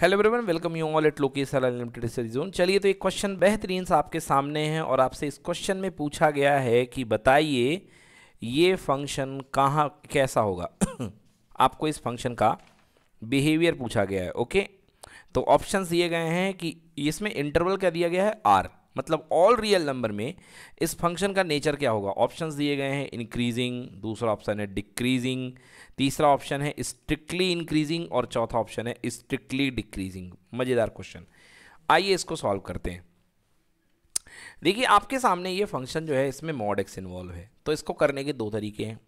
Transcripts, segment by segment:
Hello everyone welcome you all at Loki sir unlimited study zone चलिए तो एक question बेहतरीन सा आपके सामने है और आपसे इस क्वेश्चन में पूछा गया है कि बताइए ये फंक्शन कहाँ कैसा होगा आपको इस फंक्शन का बिहेवियर पूछा गया है ओके तो ऑप्शन दिए गए हैं कि इसमें इंटरवल क्या दिया गया है आर मतलब ऑल रियल नंबर में इस फंक्शन का नेचर क्या होगा ऑप्शंस दिए गए हैं इंक्रीजिंग दूसरा ऑप्शन है डिक्रीजिंग तीसरा ऑप्शन है स्ट्रिक्टली इंक्रीजिंग और चौथा ऑप्शन है स्ट्रिक्टली डिक्रीजिंग मज़ेदार क्वेश्चन आइए इसको सॉल्व करते हैं देखिए आपके सामने ये फंक्शन जो है इसमें मॉड एक्स इन्वॉल्व है तो इसको करने के दो तरीके हैं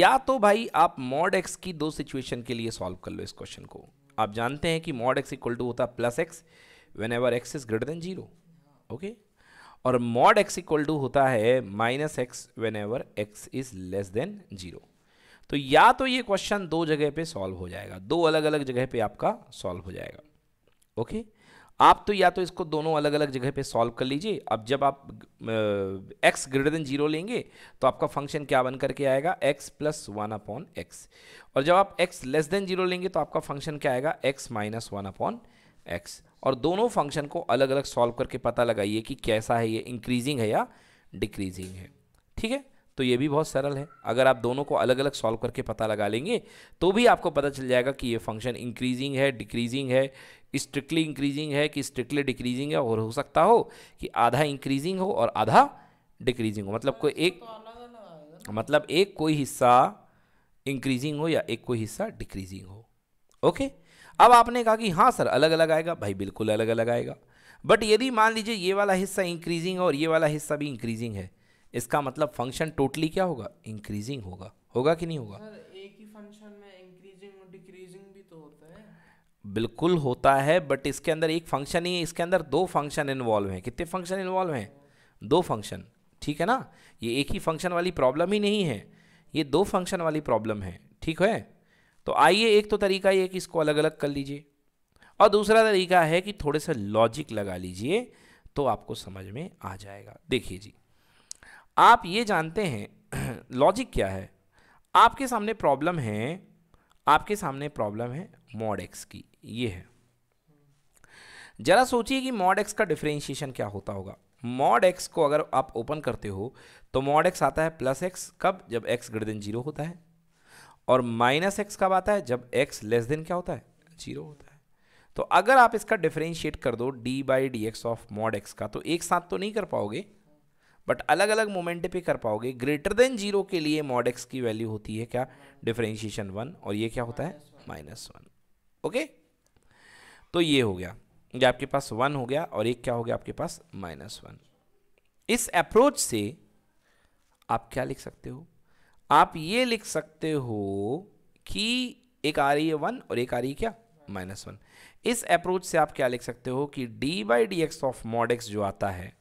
या तो भाई आप मॉड एक्स की दो सिचुएशन के लिए सॉल्व कर लो इस क्वेश्चन को आप जानते हैं कि मॉड एक्स इक्वल टू होता है plus x whenever x is greater than zero okay और मॉड एक्स इक्वल टू होता है minus x whenever x is less than zero तो या तो ये क्वेश्चन दो जगह पे सॉल्व हो जाएगा दो अलग अलग जगह पे आपका सॉल्व हो जाएगा ओके आप तो या तो इसको दोनों अलग अलग जगह पे सॉल्व कर लीजिए अब जब आप एक्स ग्रेटर देन जीरो लेंगे तो आपका फंक्शन क्या बन करके आएगा x plus one upon x और जब आप एक्स लेस देन जीरो लेंगे तो आपका फंक्शन क्या आएगा x minus one upon x और दोनों फंक्शन को अलग अलग सॉल्व करके पता लगाइए कि कैसा है ये इंक्रीजिंग है या डिक्रीजिंग है ठीक है तो ये भी बहुत सरल है अगर आप दोनों को अलग अलग सॉल्व करके पता लगा लेंगे तो भी आपको पता चल जाएगा कि ये फंक्शन इंक्रीजिंग है डिक्रीजिंग है स्ट्रिक्टली इंक्रीजिंग है कि स्ट्रिक्टली डिक्रीजिंग है और हो सकता हो कि आधा इंक्रीजिंग हो और आधा डिक्रीजिंग हो मतलब कोई एक मतलब एक कोई हिस्सा इंक्रीजिंग हो या एक कोई हिस्सा डिक्रीजिंग हो ओके okay? अब आपने कहा कि हाँ सर अलग अलग आएगा भाई बिल्कुल अलग अलग आएगा बट यदि मान लीजिए ये वाला हिस्सा इंक्रीजिंग और ये वाला हिस्सा भी इंक्रीजिंग है इसका मतलब फंक्शन टोटली क्या होगा इंक्रीजिंग होगा होगा कि नहीं होगा ही तो होता है बिल्कुल होता है बट इसके अंदर एक फंक्शन ही इसके अंदर दो फंक्शन इन्वॉल्व हैं कितने फंक्शन इन्वॉल्व हैं दो फंक्शन ठीक है ना ये एक ही फंक्शन वाली प्रॉब्लम ही नहीं है ये दो फंक्शन वाली प्रॉब्लम है ठीक है तो आइए एक तो तरीका ये कि इसको अलग अलग कर लीजिए और दूसरा तरीका है कि थोड़े से लॉजिक लगा लीजिए तो आपको समझ में आ जाएगा देखिए जी आप ये जानते हैं लॉजिक क्या है आपके सामने प्रॉब्लम है आपके सामने प्रॉब्लम है मॉड एक्स की ये है जरा सोचिए कि मॉड एक्स का डिफ्रेंशिएशन क्या होता होगा मॉड एक्स को अगर आप ओपन करते हो तो मॉड एक्स आता है प्लस एक्स कब जब एक्स ग्रेटर देन जीरो होता है और माइनस एक्स कब आता है जब एक्स लेस देन क्या होता है जीरो होता है तो अगर आप इसका डिफ्रेंशिएट कर दो d by d x of mod x का तो एक साथ तो नहीं कर पाओगे बट अलग अलग मोमेंट पे कर पाओगे ग्रेटर देन जीरो के लिए मॉड एक्स की वैल्यू होती है क्या डिफ्रेंशिएशन वन और ये क्या होता है माइनस वन ओके तो ये हो गया ये आपके पास वन हो गया और एक क्या हो गया आपके पास माइनस वन इस अप्रोच से आप क्या लिख सकते हो आप ये लिख सकते हो कि एक आ रही है वन और एक आ रही है क्या माइनस वन इस अप्रोच से आप क्या लिख सकते हो कि d by d x of mod x जो आता है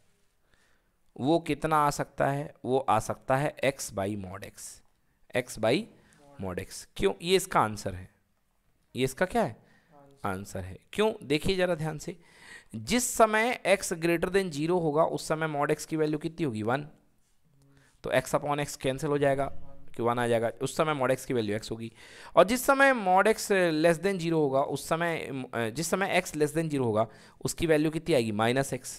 वो कितना आ सकता है वो आ सकता है x by mod x x by mod x क्यों ये इसका आंसर है ये इसका क्या है आंसर है क्यों देखिए ज़रा ध्यान से जिस समय x ग्रेटर देन जीरो होगा उस समय मॉड एक्स की वैल्यू कितनी होगी वन तो x अपॉन एक्स कैंसिल हो जाएगा क्यू वन आ जाएगा उस समय मॉड एक्स की वैल्यू एक्स होगी और जिस समय mod x less than zero होगा उस समय जिस समय एक्स लेस देन जीरो होगा उसकी वैल्यू कितनी आएगी माइनस एक्स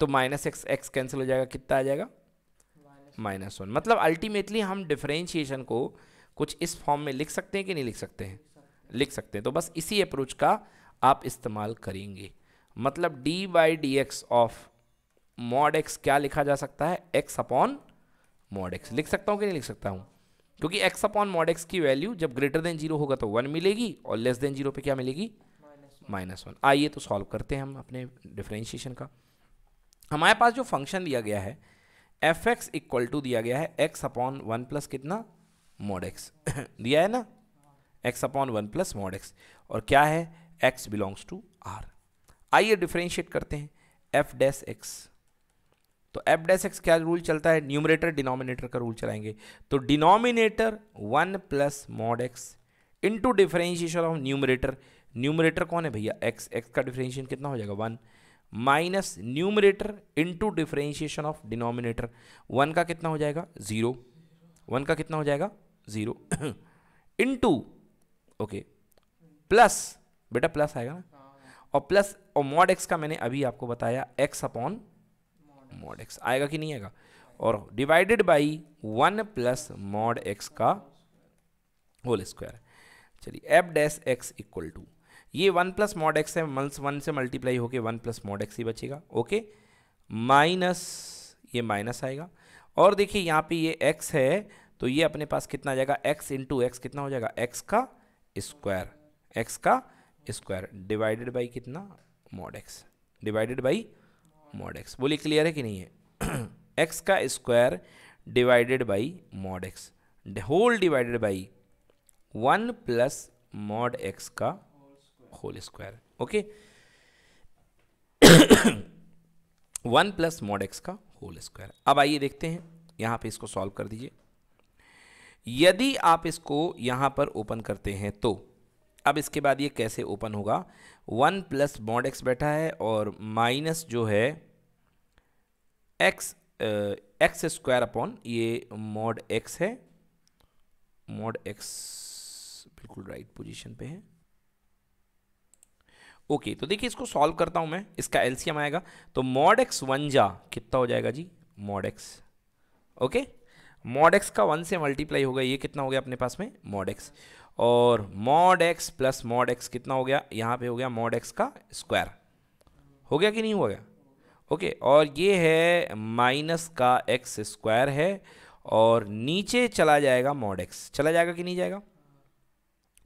तो माइनस एक्स एक्स कैंसिल हो जाएगा कितना आ जाएगा माइनस वन मतलब अल्टीमेटली हम डिफ्रेंशिएशन को कुछ इस फॉर्म में लिख सकते हैं कि नहीं लिख सकते हैं लिख सकते हैं तो बस इसी अप्रोच का आप इस्तेमाल करेंगे मतलब d by d x of mod x क्या लिखा जा सकता है एक्स अपॉन मॉड एक्स लिख सकता हूँ कि नहीं लिख सकता हूँ क्योंकि एक्स अपॉन मॉड एक्स की वैल्यू जब ग्रेटर देन जीरो होगा तो वन मिलेगी और लेस देन जीरो पे क्या मिलेगी माइनस वन आइए तो सॉल्व करते हैं हम अपने डिफ्रेंशिएशन का हमारे पास जो फंक्शन दिया गया है एफ एक्स इक्वल टू दिया गया है एक्स अपॉन वन प्लस कितना मॉड एक्स दिया है ना x upon one plus mod x और क्या है एक्स बिलोंग्स टू आर आइए डिफ्रेंशिएट करते हैं एफ डैस एक्स तो f डैश एक्स क्या रूल चलता है न्यूमरेटर डिनोमिनेटर का रूल चलाएंगे तो denominator one plus mod x into differentiation of numerator numerator कौन है भैया एक्स एक्स का डिफ्रेंशिएशन कितना हो जाएगा one minus numerator into differentiation of denominator one का कितना हो जाएगा ज़ीरो वन का कितना हो जाएगा ज़ीरो इंटू ओके प्लस बेटा प्लस आएगा ना हाँ। और प्लस और मॉड एक्स का मैंने अभी आपको बताया एक्स अपॉन मॉड एक्स आएगा कि नहीं आएगा और divided by one plus mod x का होल स्क्वायर चलिए F dash x equal to ये वन प्लस मॉड एक्स है मल्स वन से मल्टीप्लाई होके वन प्लस मॉड एक्स ही बचेगा ओके माइनस ये माइनस आएगा और देखिए यहाँ पे ये एक्स है तो ये अपने पास कितना आ जाएगा एक्स इंटू एक्स कितना हो जाएगा एक्स का स्क्वायर एक्स का स्क्वायर डिवाइडेड बाई कितना mod x divided by mod x बोलिए क्लियर है कि नहीं है एक्स का square divided by mod x whole divided by one plus mod x का whole square okay one plus mod x का होल स्क्वायर अब आइए देखते हैं यहां पे इसको सॉल्व कर दीजिए यदि आप इसको यहां पर ओपन करते हैं तो अब इसके बाद ये कैसे ओपन होगा वन प्लस बॉन्ड एक्स बैठा है और माइनस जो है एक्स एक्स स्क्वायर अपॉन ये मॉड एक्स है मॉड एक्स बिल्कुल राइट पोजीशन पे है ओके तो देखिए इसको सॉल्व करता हूं मैं इसका एलसीएम आएगा तो मॉड एक्स वन जा कितना हो जाएगा जी mod x okay mod x का वन से मल्टीप्लाई होगा ये कितना हो गया अपने पास में मॉड एक्स और mod x plus mod x कितना हो गया यहाँ पे हो गया मॉड एक्स का स्क्वायर हो गया कि नहीं हो गया ओके और ये है माइनस का एक्स स्क्वायर है और नीचे चला जाएगा मॉड एक्स चला जाएगा कि नहीं जाएगा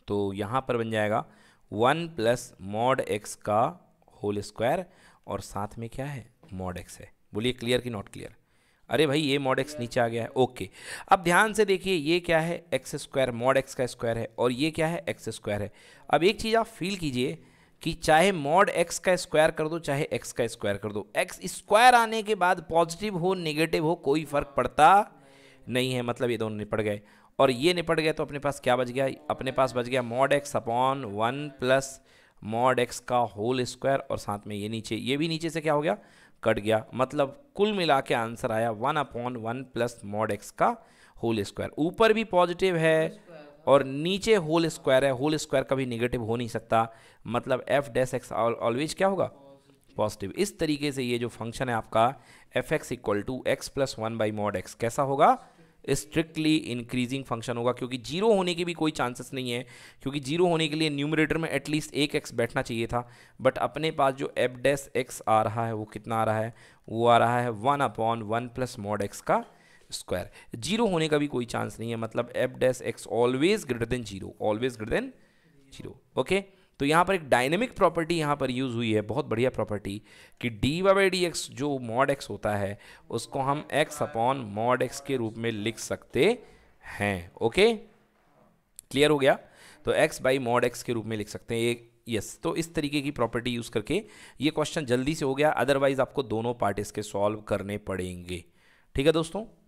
तो यहाँ पर बन जाएगा वन प्लस मॉड एक्स का होल स्क्वायर और साथ में क्या है मॉड एक्स है बोलिए क्लियर कि नॉट क्लियर अरे भाई ये मॉड एक्स नीचे आ गया है ओके अब ध्यान से देखिए ये क्या है एक्स स्क्वायर मॉड एक्स का स्क्वायर है और ये क्या है एक्स स्क्वायर है अब एक चीज़ आप फील कीजिए कि चाहे मॉड एक्स का स्क्वायर कर दो चाहे एक्स का स्क्वायर कर दो एक्स स्क्वायर आने के बाद पॉजिटिव हो नेगेटिव हो कोई फ़र्क पड़ता नहीं है मतलब ये दोनों निपट गए और ये निपट गए तो अपने पास क्या बच गया अपने पास बच गया mod x upon one plus mod x का होल स्क्वायर और साथ में ये नीचे ये भी नीचे से क्या हो गया कट गया मतलब कुल मिला के आंसर आया one upon one plus mod x का होल स्क्वायर ऊपर भी पॉजिटिव है और नीचे होल स्क्वायर है होल स्क्वायर कभी निगेटिव हो नहीं सकता मतलब एफ डैस एक्स ऑलवेज क्या होगा पॉजिटिव इस तरीके से ये जो फंक्शन है आपका F x equal to x plus one by mod x कैसा होगा स्ट्रिक्टली इंक्रीजिंग फंक्शन होगा क्योंकि जीरो होने के भी कोई चांसेस नहीं है क्योंकि जीरो होने के लिए न्यूमरेटर में एटलीस्ट एक एक्स बैठना चाहिए था बट अपने पास जो एफ डैस एक्स आ रहा है वो कितना आ रहा है वो आ रहा है one upon one plus mod x का स्क्वायर जीरो होने का भी कोई चांस नहीं है मतलब F dash x always greater than zero always greater than zero okay तो यहाँ पर एक डायनेमिक प्रॉपर्टी यहाँ पर यूज़ हुई है बहुत बढ़िया प्रॉपर्टी कि डी वाई डी एक्स जो मॉड एक्स होता है उसको हम एक्स अपॉन मॉड एक्स के रूप में लिख सकते हैं ओके क्लियर हो गया तो एक्स बाई मॉड एक्स के रूप में लिख सकते हैं एक यस तो इस तरीके की प्रॉपर्टी यूज़ करके ये क्वेश्चन जल्दी से हो गया अदरवाइज आपको दोनों पार्ट इसके सॉल्व करने पड़ेंगे ठीक है दोस्तों